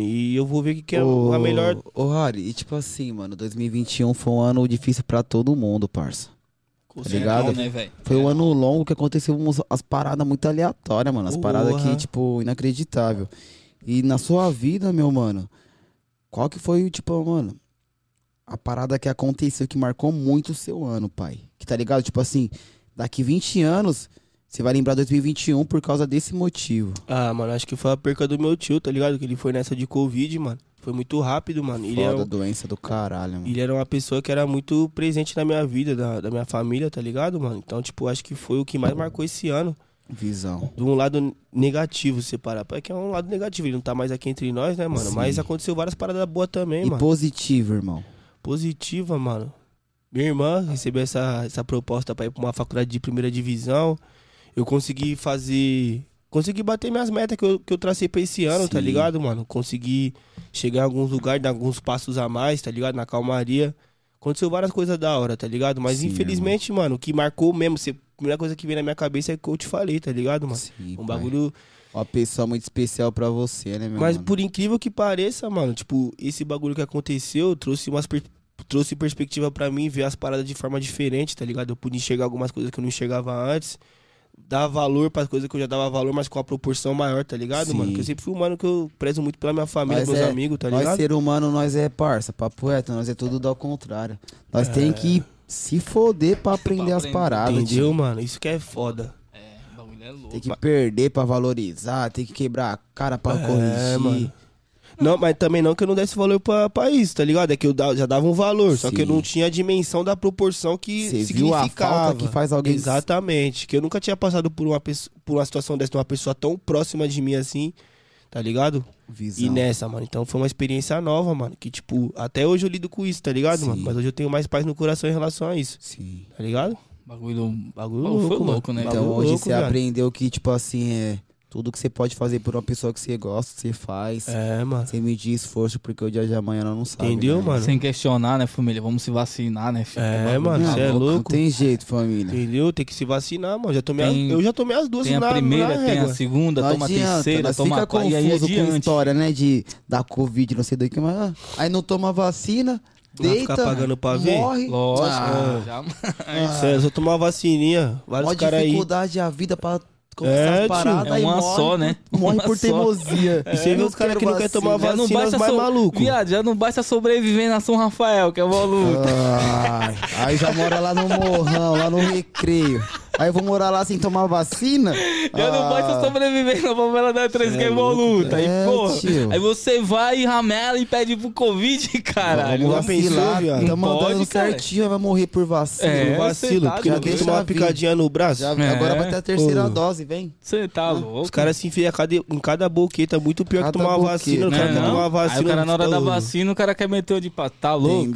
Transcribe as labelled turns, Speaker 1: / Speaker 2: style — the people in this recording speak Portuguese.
Speaker 1: E eu vou ver o que, que é ô, a melhor.
Speaker 2: Ô, Harry, e tipo assim, mano, 2021 foi um ano difícil pra todo mundo, parça.
Speaker 1: Tá ligado? Né,
Speaker 2: foi é. um ano longo que aconteceu umas, as paradas muito aleatórias, mano. As paradas uh -huh. que, tipo, inacreditável. E na sua vida, meu mano, qual que foi, tipo, mano, a parada que aconteceu que marcou muito o seu ano, pai? Que tá ligado? Tipo assim, daqui 20 anos, você vai lembrar 2021 por causa desse motivo.
Speaker 1: Ah, mano, acho que foi a perca do meu tio, tá ligado? Que ele foi nessa de Covid, mano. Foi muito rápido, mano. Foda ele é era um...
Speaker 2: doença do caralho, mano.
Speaker 1: Ele era uma pessoa que era muito presente na minha vida, da, da minha família, tá ligado, mano? Então, tipo, acho que foi o que mais marcou esse ano.
Speaker 2: Visão.
Speaker 1: De um lado negativo, separar. Porque é, é um lado negativo, ele não tá mais aqui entre nós, né, mano? Sim. Mas aconteceu várias paradas boas também, e mano. positivo, irmão. Positiva, mano. Minha irmã recebeu essa, essa proposta pra ir pra uma faculdade de primeira divisão eu consegui fazer. Consegui bater minhas metas que eu, que eu tracei pra esse ano, tá Sim. tá ligado, mano? Consegui chegar em alguns lugares, dar alguns passos a mais, tá ligado? Na calmaria. Aconteceu várias coisas da hora, tá ligado? Mas Sim, infelizmente, mano. mano, o que marcou mesmo, a primeira coisa que veio na minha cabeça é que eu te falei,
Speaker 2: tá ligado, mano? Sim, um bagulho. Uma pessoa muito especial para você, né, meu Mas mano?
Speaker 1: por incrível que pareça, mano, tipo, esse bagulho que aconteceu trouxe umas per... trouxe perspectiva para mim ver as paradas de forma diferente, tá ligado? Eu pude enxergar algumas coisas que eu não enxergava antes dar valor para as coisas que eu já dava valor, mas com a proporção maior, tá ligado, Sim. mano? Porque eu sempre fui um mano que eu prezo muito pela minha família, nós meus é, amigos, tá ligado? Nós ser
Speaker 2: humano, nós é parça, papo reto, nós é tudo ao contrário. Nós é. tem que se foder para aprender pra as paradas. Entendeu, tipo. mano?
Speaker 1: Isso que é foda. É, o bagulho é louco.
Speaker 2: Tem que perder para valorizar, tem que quebrar a cara para é, corrigir. Mano.
Speaker 1: Não, mas também não que eu não desse valor pra, pra isso, tá ligado? É que eu já dava um valor, Sim. só que eu não tinha a dimensão da proporção
Speaker 2: que Cê significava. Viu a falta que
Speaker 1: faz alguém... Exatamente, que eu nunca tinha passado por uma, por uma situação dessa, de uma pessoa tão próxima de mim assim, tá ligado? Visão. E nessa, mano. Então foi uma experiência nova, mano. Que, tipo, até hoje eu lido com isso, tá ligado, Sim. mano? Mas hoje eu tenho mais paz no coração em relação a isso. Sim. Tá ligado? Bagulho, bagulho, bagulho louco, louco, né? Então bagulho hoje louco, você cara.
Speaker 2: aprendeu que, tipo assim, é tudo que você pode fazer por uma pessoa que você gosta, você faz. É, mano. Sem medir esforço, porque o dia de amanhã ela não sabe. Entendeu, né? mano? Sem
Speaker 1: questionar, né, família? Vamos se vacinar, né, filho? É, é mano, você é louco. Não tem jeito, família. Entendeu? Tem que se vacinar, mano. Já tomei tem, a... eu já tomei as duas Tem a primeira, tem a segunda, não toma adianta, a terceira, toma fica a confuso e aí adiante. com a
Speaker 2: história, né, de da Covid, não sei do que, mas... Ah, aí não toma vacina... Deita, pagando pra ver? Morre. Lógico. Ah, ah. Já... ah. Cê,
Speaker 1: é só tomar vacininha. Vários caras aí.
Speaker 2: dificuldade a vida pra é, tio. é uma morre, só, né? Morre por teimosia. É, e você viu os caras que não querem tomar vacina, não basta mais so... maluco.
Speaker 1: Viado, já não basta sobreviver na São Rafael, que é maluco. Ah,
Speaker 2: aí já mora lá no Morrão, lá no Recreio. Aí eu vou morar lá sem tomar vacina? Já ah. não basta
Speaker 1: sobreviver na favela da 3 que é luta. É, tá aí, é, porra, aí você vai e ramela e pede pro Covid, caralho. Não, pensou, viado. Tá mandando certinho,
Speaker 2: vai morrer por vacina. É, vacilo, porque tá não tem tomar uma picadinha no braço. É. agora vai ter a terceira dose,
Speaker 1: vem. Você tá ah, louco? Os caras se enfiam em cada boqueta muito pior cada que tomar boqueta. vacina. O cara não, né? quer tomar vacina. Aí o cara na hora da tá vacina, o cara quer meter o de pato. Tá louco?